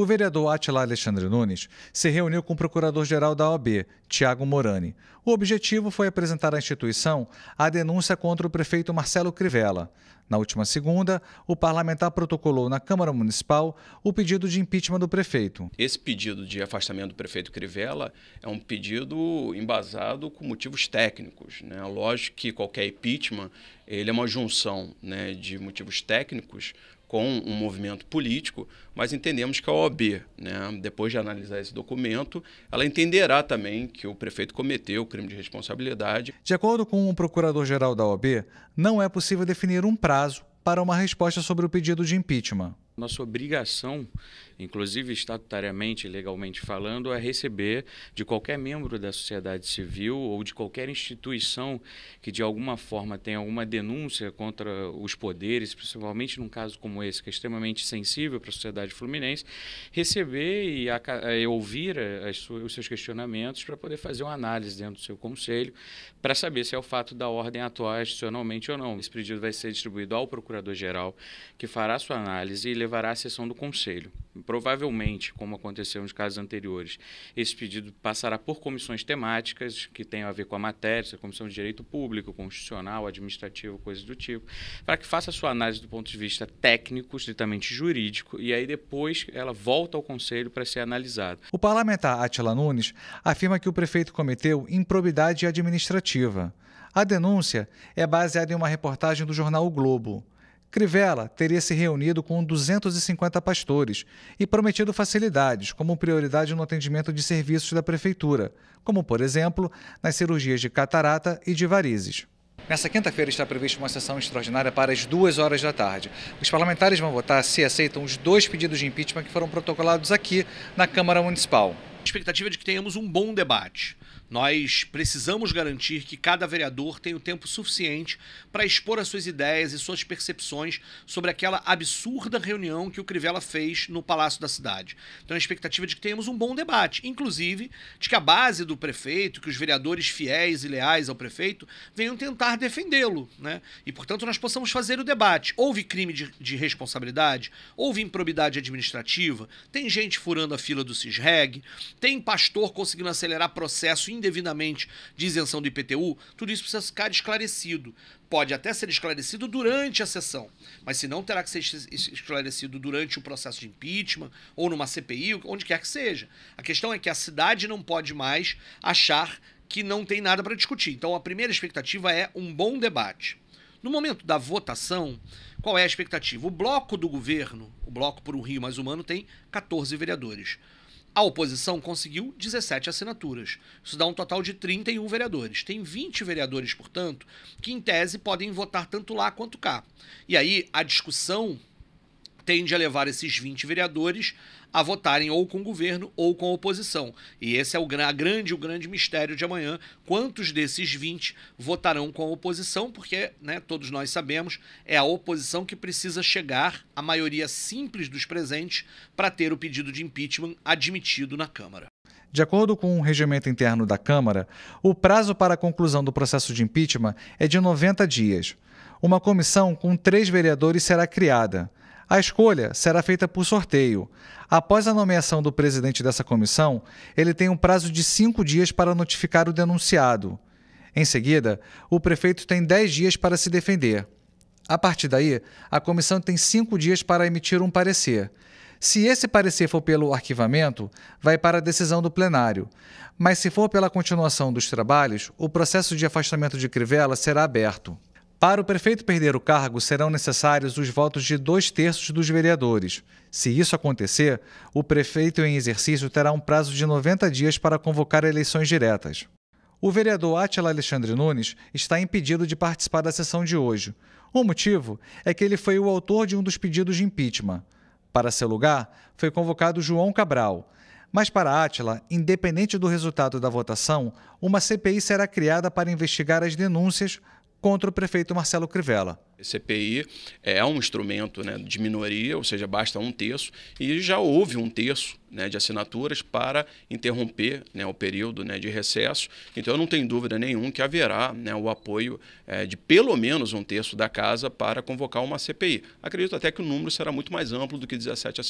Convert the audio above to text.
O vereador Atila Alexandre Nunes se reuniu com o procurador-geral da OAB, Tiago Morani. O objetivo foi apresentar à instituição a denúncia contra o prefeito Marcelo Crivella. Na última segunda, o parlamentar protocolou na Câmara Municipal o pedido de impeachment do prefeito. Esse pedido de afastamento do prefeito Crivella é um pedido embasado com motivos técnicos. Né? Lógico que qualquer impeachment ele é uma junção né, de motivos técnicos com um movimento político, mas entendemos que a OAB, né, depois de analisar esse documento, ela entenderá também que o prefeito cometeu o crime de responsabilidade. De acordo com o procurador-geral da OAB, não é possível definir um prazo para uma resposta sobre o pedido de impeachment. Nossa obrigação inclusive estatutariamente e legalmente falando, a receber de qualquer membro da sociedade civil ou de qualquer instituição que de alguma forma tenha alguma denúncia contra os poderes, principalmente num caso como esse, que é extremamente sensível para a sociedade fluminense, receber e, a, eh, e ouvir eh, os seus questionamentos para poder fazer uma análise dentro do seu conselho para saber se é o fato da ordem atuar institucionalmente ou não. Esse pedido vai ser distribuído ao procurador-geral, que fará sua análise e levará à sessão do conselho provavelmente, como aconteceu nos casos anteriores, esse pedido passará por comissões temáticas que tenham a ver com a matéria, a comissão de direito público, constitucional, administrativo, coisas do tipo, para que faça sua análise do ponto de vista técnico, estritamente jurídico, e aí depois ela volta ao conselho para ser analisada. O parlamentar Atila Nunes afirma que o prefeito cometeu improbidade administrativa. A denúncia é baseada em uma reportagem do jornal o Globo. Crivella teria se reunido com 250 pastores e prometido facilidades, como prioridade no atendimento de serviços da prefeitura, como, por exemplo, nas cirurgias de catarata e de varizes. Nessa quinta-feira está prevista uma sessão extraordinária para as duas horas da tarde. Os parlamentares vão votar se aceitam os dois pedidos de impeachment que foram protocolados aqui na Câmara Municipal. A expectativa é de que tenhamos um bom debate nós precisamos garantir que cada vereador tenha o tempo suficiente para expor as suas ideias e suas percepções sobre aquela absurda reunião que o Crivella fez no Palácio da Cidade. Então a expectativa é de que tenhamos um bom debate, inclusive de que a base do prefeito, que os vereadores fiéis e leais ao prefeito venham tentar defendê-lo, né? E portanto nós possamos fazer o debate. Houve crime de, de responsabilidade? Houve improbidade administrativa? Tem gente furando a fila do Cisreg? Tem pastor conseguindo acelerar processo indevidamente de isenção do IPTU, tudo isso precisa ficar esclarecido. Pode até ser esclarecido durante a sessão, mas se não, terá que ser esclarecido durante o processo de impeachment ou numa CPI, onde quer que seja. A questão é que a cidade não pode mais achar que não tem nada para discutir. Então, a primeira expectativa é um bom debate. No momento da votação, qual é a expectativa? O bloco do governo, o bloco por um Rio mais humano, tem 14 vereadores. A oposição conseguiu 17 assinaturas. Isso dá um total de 31 vereadores. Tem 20 vereadores, portanto, que em tese podem votar tanto lá quanto cá. E aí a discussão tende a levar esses 20 vereadores a votarem ou com o governo ou com a oposição. E esse é o a grande, o grande mistério de amanhã. Quantos desses 20 votarão com a oposição? Porque, né, todos nós sabemos, é a oposição que precisa chegar à maioria simples dos presentes para ter o pedido de impeachment admitido na Câmara. De acordo com o um regimento interno da Câmara, o prazo para a conclusão do processo de impeachment é de 90 dias. Uma comissão com três vereadores será criada. A escolha será feita por sorteio. Após a nomeação do presidente dessa comissão, ele tem um prazo de cinco dias para notificar o denunciado. Em seguida, o prefeito tem dez dias para se defender. A partir daí, a comissão tem cinco dias para emitir um parecer. Se esse parecer for pelo arquivamento, vai para a decisão do plenário. Mas se for pela continuação dos trabalhos, o processo de afastamento de Crivella será aberto. Para o prefeito perder o cargo, serão necessários os votos de dois terços dos vereadores. Se isso acontecer, o prefeito em exercício terá um prazo de 90 dias para convocar eleições diretas. O vereador Átila Alexandre Nunes está impedido de participar da sessão de hoje. O motivo é que ele foi o autor de um dos pedidos de impeachment. Para seu lugar, foi convocado João Cabral. Mas para Átila, independente do resultado da votação, uma CPI será criada para investigar as denúncias contra o prefeito Marcelo Crivella. CPI é um instrumento né, de minoria, ou seja, basta um terço, e já houve um terço né, de assinaturas para interromper né, o período né, de recesso. Então, eu não tenho dúvida nenhuma que haverá né, o apoio é, de pelo menos um terço da casa para convocar uma CPI. Acredito até que o número será muito mais amplo do que 17 assinaturas.